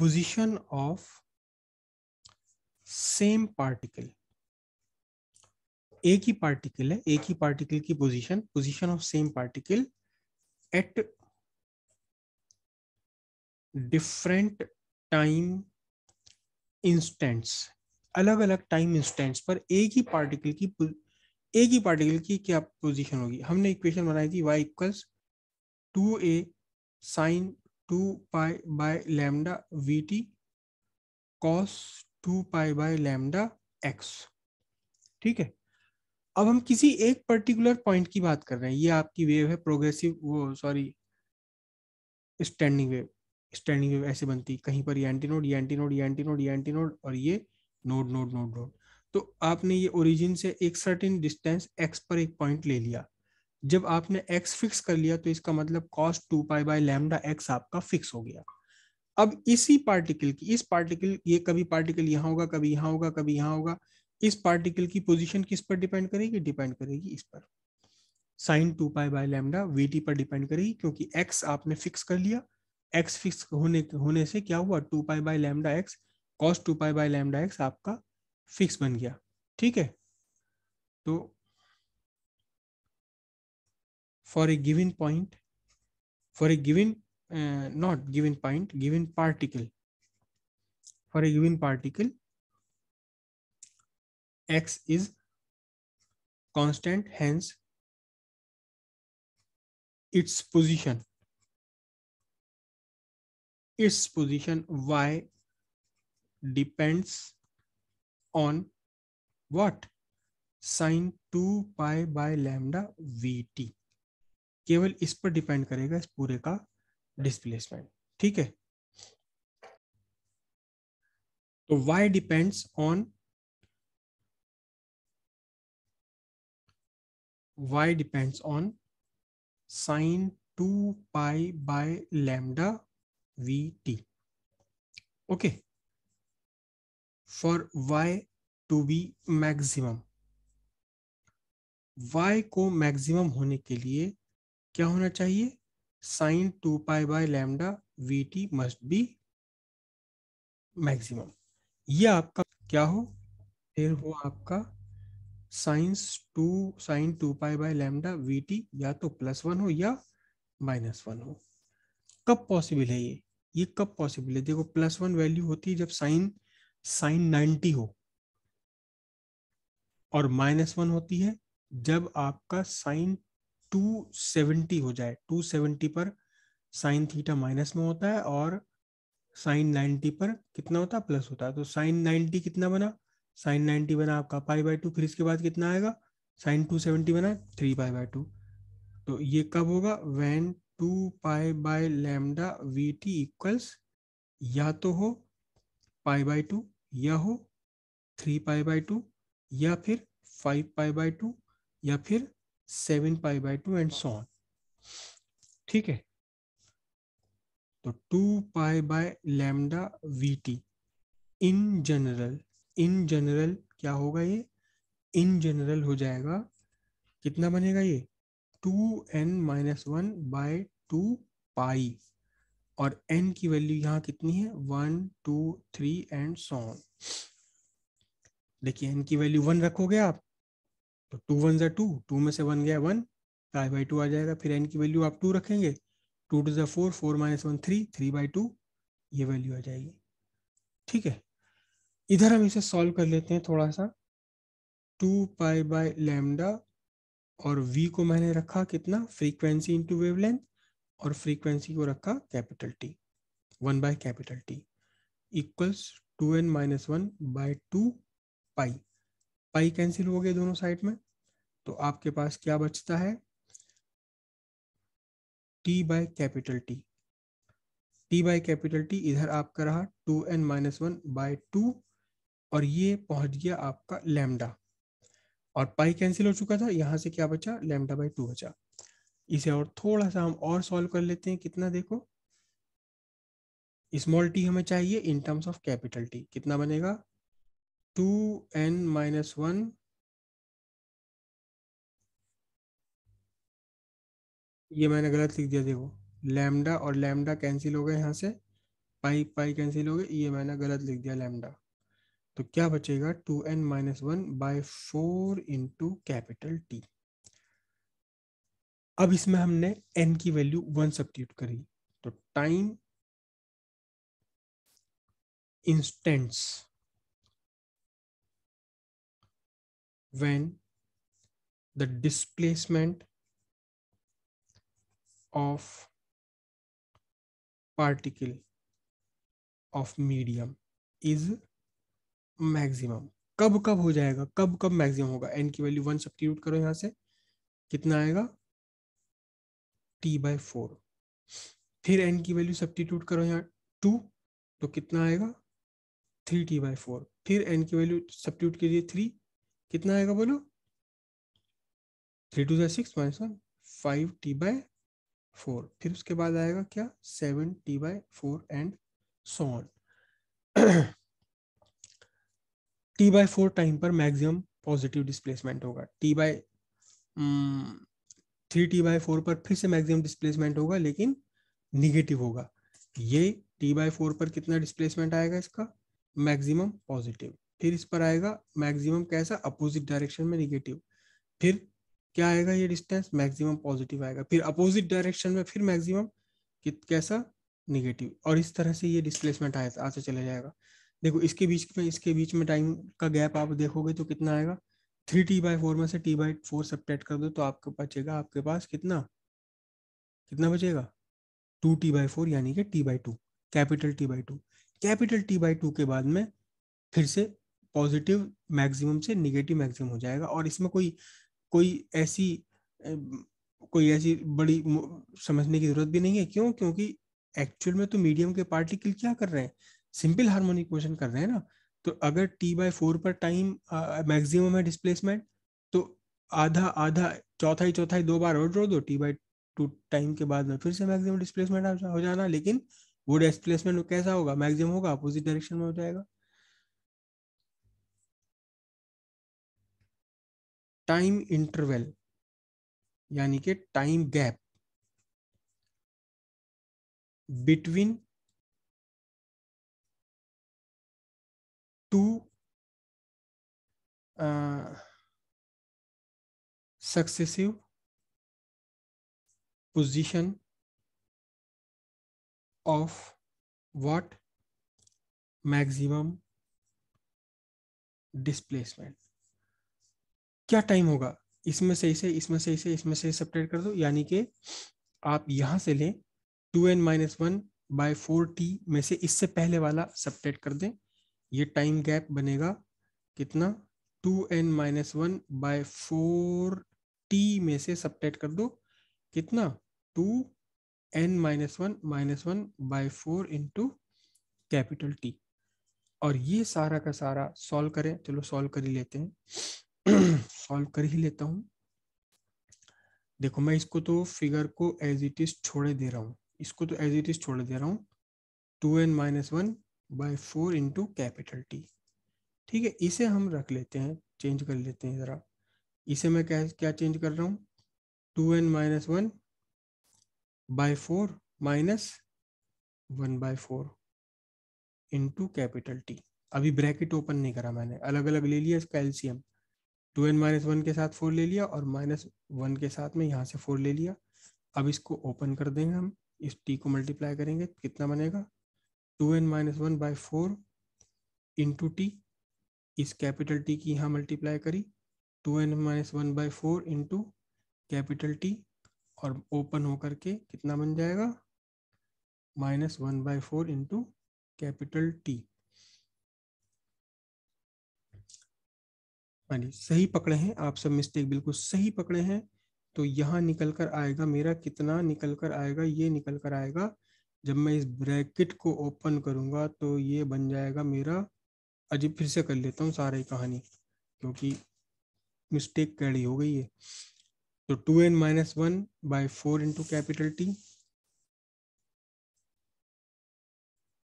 position of same particle एक ही particle है एक ही पार्टिकल की position position of same particle at different time instants अलग अलग टाइम इंस्टेंट्स पर एक ही पार्टिकल की एक ही पार्टिकल की क्या पोजीशन होगी हमने इक्वेशन बनाई थी y equals to A sine two pi by lambda V T cos two pi by lambda X ठीक है अब हम किसी एक पर्टिकुलर पॉइंट की बात कर रहे हैं ये आपकी वेव है प्रोग्रेसिव वो sorry standing wave standing wave ऐसे बनती कहीं पर ये एंटीनोड ये एंटीनोड ये एंटीनोड ये एंटीनोड और ये नोड नोड नोड नोड तो आपने ये ओरिजिन से एक सर्टेन डिस्टेंस एक्स पर एक पॉइंट ले लिया जब आपने x फिक्स कर लिया तो इसका मतलब cos two pi by lambda x आपका फिक्स हो गया अब इसी पार्टिकल की इस पार्टिकल ये कभी पार्टिकल यहाँ होगा कभी यहाँ होगा कभी यहाँ होगा इस पार्टिकल की पोजीशन किस पर डिपेंड करेगी डिपेंड करेगी इस पर sine two pi by lambda V T पर डिपेंड करेगी क्योंकि एक्स आपने फिक्स कर लिया एक्स फिक्स होने होने से क्या हुआ two pi by lambda X cos two pi by lambda X आपका फिक्स बन गया ठीक है तो for a given point for a given uh, not given point given particle for a given particle x is constant hence its position its position y depends on what sine 2 pi by lambda vt केवल इस पर depend करेगा इस पूरे का displacement ठीक है तो y depends on y depends on sine two pi by lambda V T okay for y to be maximum y को मैक्सिमम होने के लिए क्या होना चाहिए sine two pi by lambda V T must be maximum ये आपका क्या हो फिर हो आपका sine two sine two pi by lambda V T या तो प्लस वन हो या माइनस वन हो कब पॉसिबल है ये ये कब पॉसिबल है देखो प्लस वन वैल्यू होती है जब साइन साइन नाइन्टी हो और माइनस वन होती है जब आपका साइन 270 हो जाए 270 पर साइन थीटा माइनस में होता है और साइन 90 पर कितना होता है प्लस होता है तो साइन 90 कितना बना साइन 90 बना आपका पाई बाई टू फिर इसके बाद कितना आएगा साइन 270 बना थ्री पाई बाई टू तो ये कब होगा when two pi by lambda V T equals या तो हो पाई बाई टू या हो थ्री पाई बाई टू या फिर फाइव पाई बाई टू या फिर seven pi by two and so on ठीक है तो two pi by lambda V T in general in general क्या होगा ये इन जनरल हो जाएगा कितना बनेगा ये two n minus one by two pi और एन की वैल्यू यहाँ कितनी है one two three and so on देखिए एन की वैल्यू वन रखोगे आप तो टू वन जै टू टू में से वन गया वन फाइव बाई टू आ जाएगा फिर एन की वैल्यू आप टू रखेंगे टू टू जै four four minus one three three by two ये वैल्यू आ जाएगी ठीक है इधर हम इसे सॉल्व कर लेते हैं थोड़ा सा टू पाई बाय लैमडा और वी को मैंने रखा कितना फ्रीक्वेंसी इंटू वेवलेंथ और फ्रीक्वेंसी को रखा capital T one by capital T equals two n minus one by two pi pi cancel हो गए दोनों साइड में तो आपके पास क्या बचता है t by capital T t by capital T इधर आपका रहा two n minus one by two और ये पहुंच गया आपका लैम्डा और पाई कैंसिल हो चुका था यहां से क्या बचा लेमडा बाई टू बचा इसे और थोड़ा सा हम और सॉल्व कर लेते हैं कितना देखो स्मॉल टी हमें चाहिए in terms of capital T कितना बनेगा टू एन माइनस वन ये मैंने गलत लिख दिया देखो लैमडा और लैमडा कैंसिल हो गए यहाँ से पाई पाई कैंसिल हो गए ये मैंने गलत लिख दिया लैमडा तो क्या बचेगा two n minus one by four into capital T अब इसमें हमने एन की वैल्यू वन सब्टीट्यूट करी तो time instants when the displacement of particle of medium is maximum कब कब हो जाएगा कब कब मैक्सिमम होगा एन की वैल्यू वन सब्सटीट्यूट करो यहां से कितना आएगा टी बाय फोर फिर एन की वैल्यू सब्सटीट्यूट करो यहाँ टू तो कितना आएगा थ्री टी बाई फोर फिर एन की वैल्यू सब्सटीट्यूट कीजिए थ्री कितना आएगा बोलो थ्री टू जै six minus one five t by four फिर उसके बाद आएगा क्या seven t by four and so on t by four time पर मैक्सिमम पॉजिटिव डिस्प्लेसमेंट होगा t by three t by four पर फिर से मैक्सिमम डिस्प्लेसमेंट होगा लेकिन निगेटिव होगा ये टी बाय फोर पर कितना डिस्प्लेसमेंट आएगा इसका मैक्सिमम पॉजिटिव फिर इस पर आएगा मैक्सिमम कैसा अपोजिट डायरेक्शन में निगेटिव फिर क्या आएगा ये डिस्टेंस मैक्सिमम पॉजिटिव आएगा फिर अपोजिट डायरेक्शन में फिर मैक्सिमम कैसा निगेटिव और इस तरह से ये डिस्प्लेसमेंट आया आते चले जाएगा देखो इसके बीच में इसके बीच में टाइम का गैप आप देखोगे तो कितना आएगा थ्री टी बाई फोर में से टी बाई फोर सपरेट कर दो तो आपको बचेगा आपके पास कितना कितना बचेगा टू टी बाई फोर यानी कि t by two capital T by two capital T by two के बाद में फिर से पॉजिटिव मैक्सिमम से निगेटिव मैक्सिमम हो जाएगा और इसमें कोई कोई ऐसी कोई ऐसी बड़ी समझने की जरूरत भी नहीं है क्यों क्योंकि एक्चुअल में तो मीडियम के पार्टिकल क्या कर रहे हैं सिंपल हार्मोनिक मोशन कर रहे हैं ना तो अगर टी बाई फोर पर टाइम मैक्सिमम है डिस्प्लेसमेंट तो आधा आधा चौथाई चौथाई दो बार और जोड़ दो टी बाई टू टाइम के बाद में फिर से मैक्सिमम डिस्प्लेसमेंट हो जाना लेकिन वो डिस्प्लेसमेंट कैसा होगा मैक्सिमम होगा अपोजिट डायरेक्शन में हो जाएगा टाइम इंटरवल यानी कि time gap between two successive position of what maximum displacement क्या टाइम होगा इसमें से इसे इसमें से इसे इसमें से सेपरेट कर दो यानी कि आप यहां से लें two n minus one by four t में से इससे पहले वाला सेपरेट कर दें ये टाइम गैप बनेगा कितना two n minus one by four t में से सपरेट कर दो कितना two n minus one minus one by four into capital T और ये सारा का सारा सॉल्व करें चलो सॉल्व कर ही लेते हैं सॉल्व कर ही लेता हूँ देखो मैं इसको तो फिगर को एज इट इज छोड़े दे रहा हूँ इसको तो एज इट इज छोड़े दे रहा हूँ two n minus one by four into capital T ठीक है इसे हम रख लेते हैं चेंज कर लेते हैं ज़रा इसे मैं क्या क्या चेंज कर रहा हूँ two n minus one by four minus one by four into capital T अभी ब्रैकेट ओपन नहीं करा मैंने अलग अलग ले लिया इसका LCM two n minus one के साथ फोर ले लिया और माइनस वन के साथ में यहाँ से फोर ले लिया अब इसको ओपन कर देंगे हम इस टी को मल्टीप्लाई करेंगे कितना बनेगा two n minus one by four into t इस कैपिटल टी की यहाँ मल्टीप्लाई करी two n minus one by four into capital T और ओपन होकर के कितना बन जाएगा minus one by four into capital T हाँ जी सही पकड़े हैं आप सब मिस्टेक बिल्कुल सही पकड़े हैं तो यहाँ निकल कर आएगा मेरा कितना निकल कर आएगा ये निकल कर आएगा जब मैं इस ब्रैकेट को ओपन करूँगा तो ये बन जाएगा मेरा अजीब फिर से कर लेता हूँ सारी कहानी क्योंकि मिस्टेक कैडी हो गई है तो two n minus one by four into capital T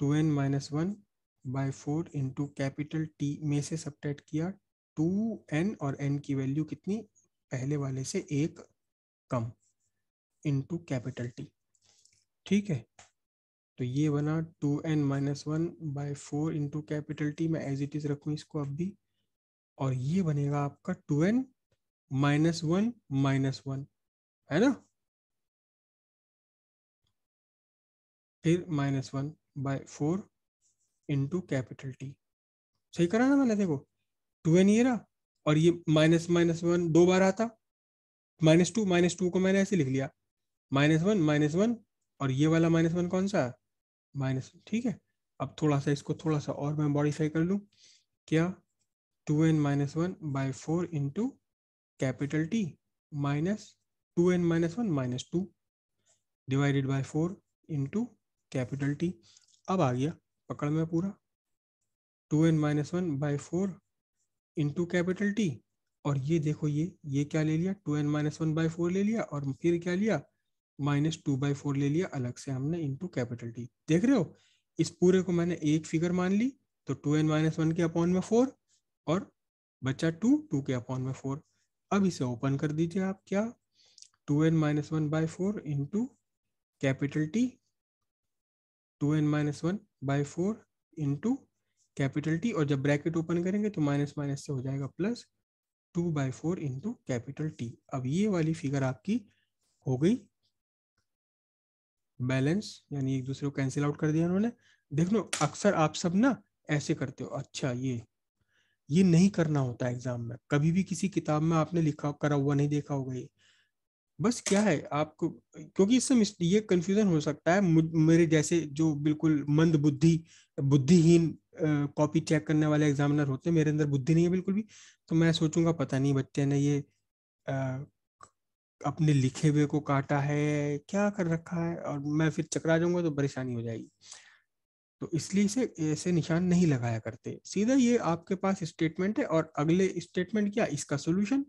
two n minus one by four into capital T में से सब किया टू एन और एन की वैल्यू कितनी पहले वाले से एक कम इंटू कैपिटल टी ठीक है तो ये बना two n minus one by four into capital T मैं एज इट इज रखू इसको अब भी और ये बनेगा आपका two n minus one minus one है ना फिर minus one by four into capital T सही करा ना मैंने देखो टू एन ये रहा और ये माइनस माइनस वन दो बार आता माइनस टू माइनस टू को मैंने ऐसे लिख लिया माइनस वन माइनस वन और ये वाला माइनस वन कौन सा माइनस ठीक है अब थोड़ा सा इसको थोड़ा सा और मैं मॉडिफाई कर लूँ क्या two n minus one by four into capital T minus two n minus one minus two divided by four into capital T अब आ गया पकड़ में पूरा two n minus one by four into capital T और ये देखो ये ये क्या ले लिया two n minus one by four ले लिया और फिर क्या लिया माइनस टू बाई फोर ले लिया अलग से हमने इंटू कैपिटल टी देख रहे हो इस पूरे को मैंने एक फिगर मान ली तो टू एन माइनस वन के अपॉन में फोर और बच्चा टू टू के अपॉन में फोर अब इसे ओपन कर दीजिए आप क्या two n minus one by four into capital T two n minus one by four into capital T और जब ब्रैकेट ओपन करेंगे तो माइनस माइनस से हो जाएगा plus two by four into capital T अब ये वाली फिगर आपकी हो गई बैलेंस यानी एक दूसरे को कैंसिल आउट कर दिया उन्होंने देख लो अक्सर आप सब ना ऐसे करते हो अच्छा ये ये नहीं करना होता एग्जाम में कभी भी किसी किताब में आपने लिखा करा हुआ नहीं देखा होगा ये बस क्या है आपको क्योंकि इससे ये कंफ्यूजन हो सकता है मेरे जैसे जो बिल्कुल मंद बुद्धि बुद्धिहीन कॉपी चेक करने वाले एग्जामिनर होते हैं मेरे अंदर बुद्धि नहीं है बिल्कुल भी तो मैं सोचूंगा पता नहीं बच्चे ने ये आ, अपने लिखे हुए को काटा है क्या कर रखा है और मैं फिर चकरा जाऊंगा तो परेशानी हो जाएगी तो इसलिए इसे ऐसे निशान नहीं लगाया करते सीधा ये आपके पास स्टेटमेंट है और अगले स्टेटमेंट क्या इसका सोल्यूशन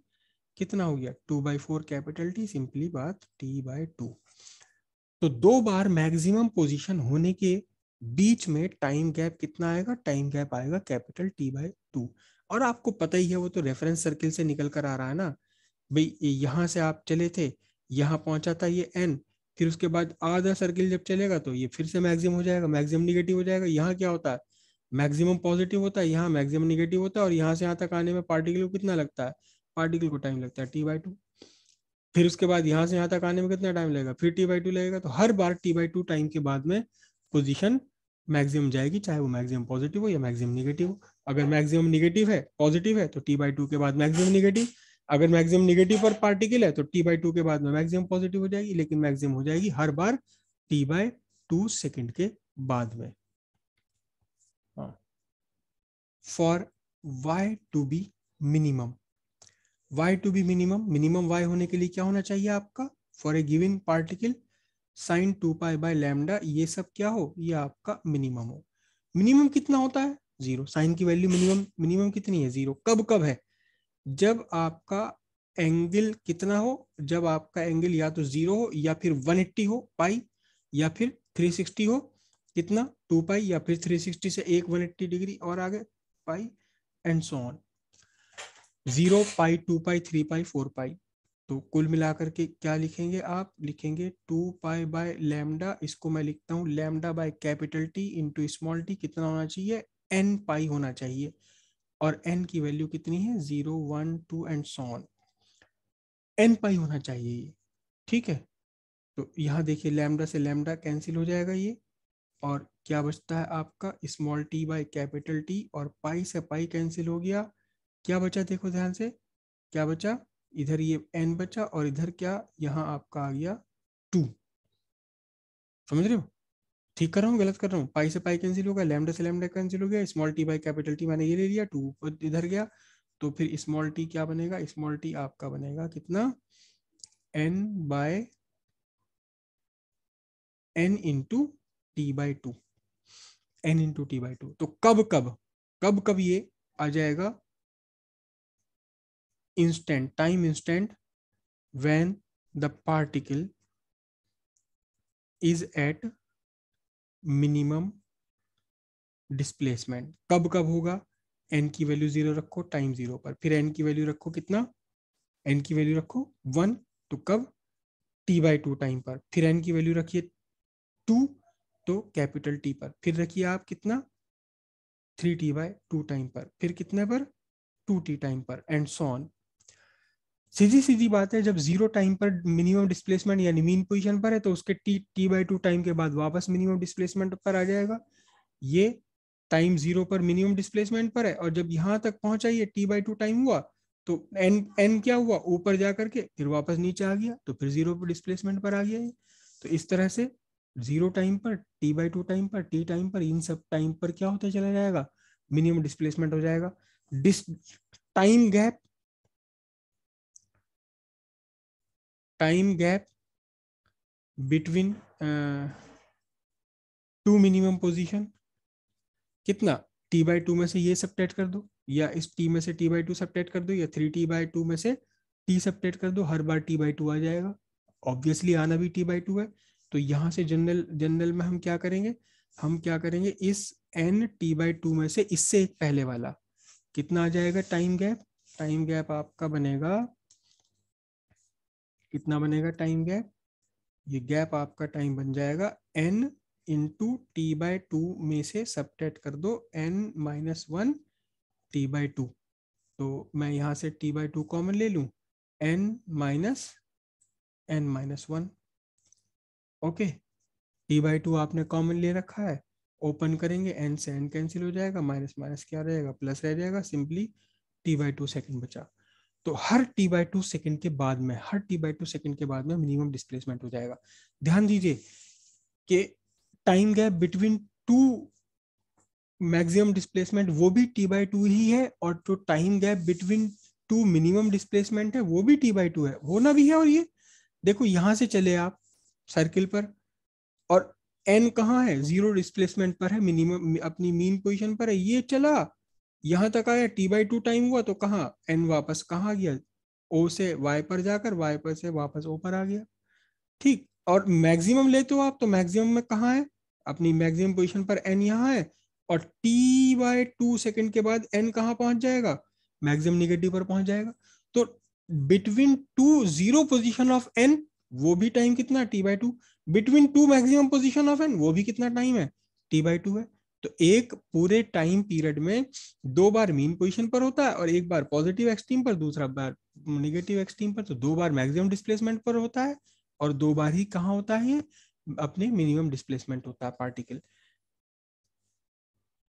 कितना हो गया two by four capital T simply बात टी बाई टू तो दो बार मैक्सिमम पोजीशन होने के बीच में टाइम गैप कितना आएगा टाइम गैप आएगा कैपिटल टी बाय टू और आपको पता ही है वो तो रेफरेंस सर्किल से निकल कर आ रहा है ना भाई यहाँ से आप चले थे यहाँ पहुंचा था ये एन फिर उसके बाद आधा सर्किल जब चलेगा तो ये फिर से मैक्सिम हो जाएगा मैक्सिमम निगेटिव हो जाएगा यहाँ क्या होता है मैक्सिमम पॉजिटिव होता है यहाँ मैक्सिमम निगेटिव होता है और यहाँ से यहाँ तक आने में पार्टिकल को कितना लगता है पार्टिकल को टाइम लगता है टी बाई टू फिर उसके बाद यहाँ से यहाँ तक आने में कितना टाइम लगेगा फिर टी बाई टू लगेगा तो हर बार टी बाई टू टाइम के बाद में पोजीशन मैक्सिमम जाएगी चाहे वो मैक्सिमम पॉजिटिव हो या मैक्सिमम नेगेटिव हो अगर मैक्सिमम नेगेटिव है पॉजिटिव है तो टी बाई टू के बाद मैक्सिमम नेगेटिव अगर मैक्सिमम नेगेटिव पर पार्टिकल है तो टी बाई टू के बाद में मैक्सिमम पॉजिटिव हो जाएगी लेकिन मैक्सिमम हो जाएगी हर बार टी बाय टू सेकेंड के बाद में for y to be minimum y to be minimum minimum y होने के लिए क्या होना चाहिए आपका for a given particle sine two pi by lambda ये सब क्या हो ये आपका मिनिमम हो मिनिमम कितना होता है जीरो साइन की वैल्यू मिनिमम मिनिमम कितनी है जीरो कब कब है जब आपका एंगल कितना हो जब आपका एंगल या तो जीरो हो या फिर 180 हो पाई या फिर 360 हो कितना टू पाई या फिर 360 से एक 180 डिग्री और आगे pi and so on zero pi two pi three pi four pi तो कुल मिलाकर के क्या लिखेंगे आप लिखेंगे टू पाई बाय लैमडा इसको मैं लिखता हूँ lambda by capital T into small t कितना होना चाहिए एन पाई होना चाहिए और एन की वैल्यू कितनी है zero one two and so on n pi होना चाहिए ये ठीक है तो यहाँ देखिए लैमडा से लैमडा कैंसिल हो जाएगा ये और क्या बचता है आपका small t by capital T और पाई से पाई कैंसिल हो गया क्या बचा देखो ध्यान से क्या बचा इधर ये एन बचा और इधर क्या यहाँ आपका आ गया टू समझ रहे हो ठीक कर रहा हूँ गलत कर रहा हूँ पाई से पाई कैंसिल होगा लैमडा से लैमडा कैंसिल हो गया small t by capital T मैंने ये ले लिया टू इधर गया तो फिर स्मॉल टी क्या बनेगा स्मॉल टी आपका बनेगा कितना n by n into t by two n into t by two तो कब कब कब कब ये आ जाएगा instant time instant when the particle is at minimum displacement कब कब होगा एन की वैल्यू जीरो रखो टाइम जीरो पर फिर एन की वैल्यू रखो कितना एन की वैल्यू रखो वन तो कब टी बाई टू टाइम पर फिर एन की वैल्यू रखिए टू तो कैपिटल टी पर फिर रखिए आप कितना three t by two time पर फिर कितने पर टू टी टाइम पर एंड सॉन सीधी सीधी बात है जब जीरो टाइम पर मिनिमम डिस्प्लेसमेंट यानी मीन पोजीशन पर है तो उसके t t by two time के बाद वापस मिनिमम डिस्प्लेसमेंट पर आ जाएगा ये टाइम जीरो पर मिनिमम डिस्प्लेसमेंट पर है और जब यहाँ तक पहुंचा ये टी बाई टू टाइम हुआ तो एन एन क्या हुआ ऊपर जा करके फिर वापस नीचे आ गया तो फिर जीरो पर डिस्प्लेसमेंट पर आ गया ये तो इस तरह से जीरो टाइम पर टी बाई टू टाइम पर टी टाइम पर इन सब टाइम पर क्या होता चला जाएगा मिनिमम डिस्प्लेसमेंट हो जाएगा this time gap time gap between uh, two minimum position कितना t बाई टू में से ये सब्टेट कर दो या इस t में से t बाई टू सब्टेट कर दो या थ्री टी बाई टू में से t सब्टेट कर दो हर बार t बाई टू आ जाएगा ऑब्वियसली आना भी t बाई टू है तो यहाँ से जनरल जनरल में हम क्या करेंगे हम क्या करेंगे इस एन टी बाई टू में से इससे पहले वाला कितना आ जाएगा टाइम गैप टाइम गैप आपका बनेगा कितना बनेगा टाइम गैप ये गैप आपका टाइम बन जाएगा n into t by two में से सब कर दो n minus one t by two तो मैं यहाँ से टी बाई टू कॉमन ले लू n minus n minus one okay t by two आपने कॉमन ले रखा है ओपन करेंगे एन से एन कैंसिल हो जाएगा माइनस माइनस क्या रहेगा प्लस रह जाएगा simply t by two second बचा तो हर टी बाई टू सेकेंड के बाद में हर टी बाई टू सेकेंड के बाद में मिनिमम डिस्प्लेसमेंट हो जाएगा ध्यान दीजिए कि time gap between two maximum displacement वो भी टी बाई टू ही है और जो time gap between two minimum displacement है वो भी टी बाई टू है होना भी है और ये देखो यहां से चले आप सर्किल पर और एन कहाँ है जीरो डिस्प्लेसमेंट पर है मिनिमम अपनी मीन पोजिशन पर है ये चला यहां तक आया टी बाई टू टाइम हुआ तो कहा एन वापस कहा गया ओ से वाई पर जाकर वाई पर से वापस ओ पर आ गया ठीक और मैक्सिमम लेते हो आप तो मैक्सिमम में कहा है अपनी मैक्सिमम पोजीशन पर एन यहाँ है और टी बाय टू सेकेंड के बाद एन कहाँ पहुंच जाएगा मैक्सिमम निगेटिव पर पहुंच जाएगा तो between two zero position of n वो भी टाइम कितना t by two between two maximum position of n वो भी कितना टाइम है टी बाई टू है तो एक पूरे टाइम पीरियड में दो बार मीन पोजीशन पर होता है और एक बार पॉजिटिव एक्सट्रीम पर दूसरा बार निगेटिव एक्सट्रीम पर तो दो बार मैक्सिमम डिस्प्लेसमेंट पर होता है और दो बार ही कहाँ होता है अपने मिनिमम डिस्प्लेसमेंट होता है पार्टिकल